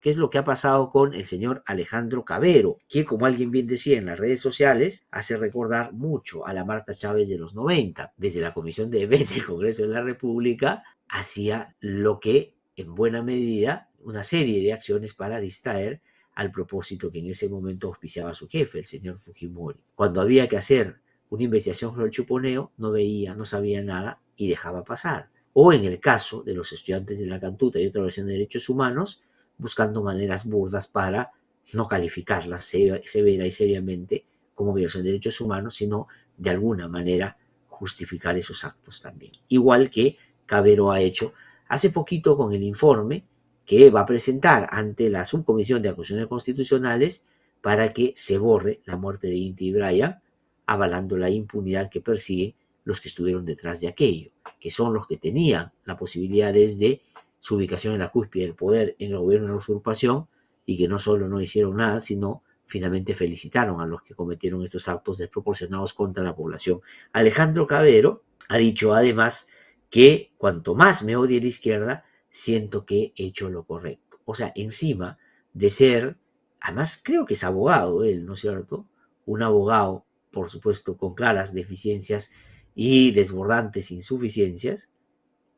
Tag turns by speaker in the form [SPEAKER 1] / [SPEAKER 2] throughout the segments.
[SPEAKER 1] que es lo que ha pasado con el señor Alejandro Cabero, que como alguien bien decía en las redes sociales, hace recordar mucho a la Marta Chávez de los 90. Desde la Comisión de Defensa del Congreso de la República hacía lo que, en buena medida, una serie de acciones para distraer al propósito que en ese momento auspiciaba su jefe, el señor Fujimori. Cuando había que hacer una investigación por el chuponeo, no veía, no sabía nada y dejaba pasar. O en el caso de los estudiantes de la Cantuta y otra versión de derechos humanos, buscando maneras burdas para no calificarlas severa y seriamente como violación de derechos humanos, sino de alguna manera justificar esos actos también. Igual que Cabero ha hecho hace poquito con el informe que va a presentar ante la Subcomisión de Acusaciones Constitucionales para que se borre la muerte de Inti y Brian, avalando la impunidad que persigue los que estuvieron detrás de aquello, que son los que tenían la posibilidad de su ubicación en la cúspide del poder en el gobierno de la usurpación y que no solo no hicieron nada, sino finalmente felicitaron a los que cometieron estos actos desproporcionados contra la población. Alejandro Cabero ha dicho además que cuanto más me odie la izquierda, siento que he hecho lo correcto. O sea, encima de ser, además creo que es abogado él, ¿no es cierto? Un abogado, por supuesto, con claras deficiencias y desbordantes insuficiencias,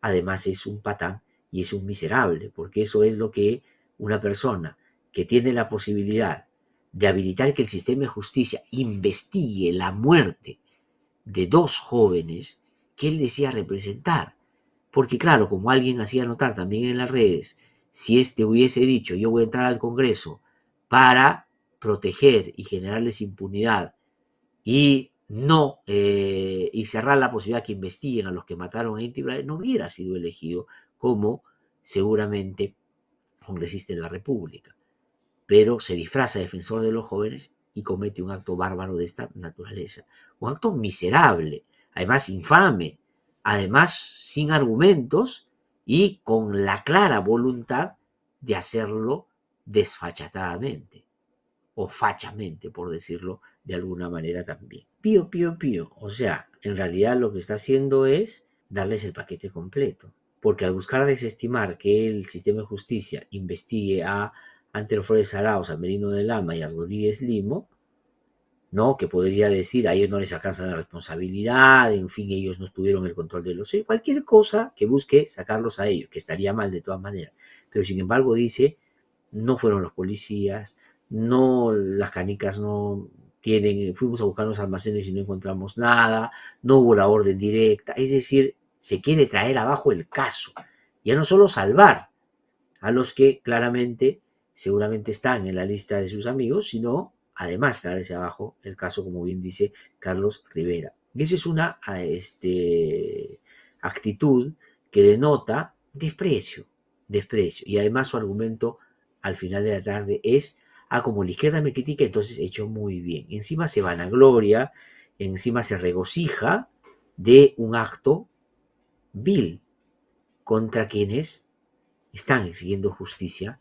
[SPEAKER 1] además es un patán y es un miserable, porque eso es lo que una persona que tiene la posibilidad de habilitar que el sistema de justicia investigue la muerte de dos jóvenes que él decía representar. Porque claro, como alguien hacía notar también en las redes, si éste hubiese dicho yo voy a entrar al Congreso para proteger y generarles impunidad y no eh, y cerrar la posibilidad que investiguen a los que mataron a Inti no hubiera sido elegido como seguramente congresista de la República, pero se disfraza de defensor de los jóvenes y comete un acto bárbaro de esta naturaleza, un acto miserable, además infame, además sin argumentos y con la clara voluntad de hacerlo desfachatadamente o fachamente, por decirlo de alguna manera también. Pío, pío, pío. O sea, en realidad lo que está haciendo es darles el paquete completo porque al buscar desestimar que el sistema de justicia investigue a Antero Flores Arauz, a Merino de Lama y a Rodríguez Limo, ¿no? Que podría decir, a ellos no les alcanza la responsabilidad, en fin, ellos no tuvieron el control de los... Cualquier cosa que busque sacarlos a ellos, que estaría mal de todas maneras. Pero sin embargo dice, no fueron los policías, no, las canicas no tienen, fuimos a buscar los almacenes y no encontramos nada, no hubo la orden directa. Es decir, se quiere traer abajo el caso. Ya no solo salvar a los que claramente, seguramente están en la lista de sus amigos, sino además traerse abajo el caso, como bien dice Carlos Rivera. Y eso es una este, actitud que denota desprecio, desprecio. Y además su argumento al final de la tarde es, ah, como la izquierda me critica, entonces he hecho muy bien. Encima se van a gloria encima se regocija de un acto Bill, contra quienes están exigiendo justicia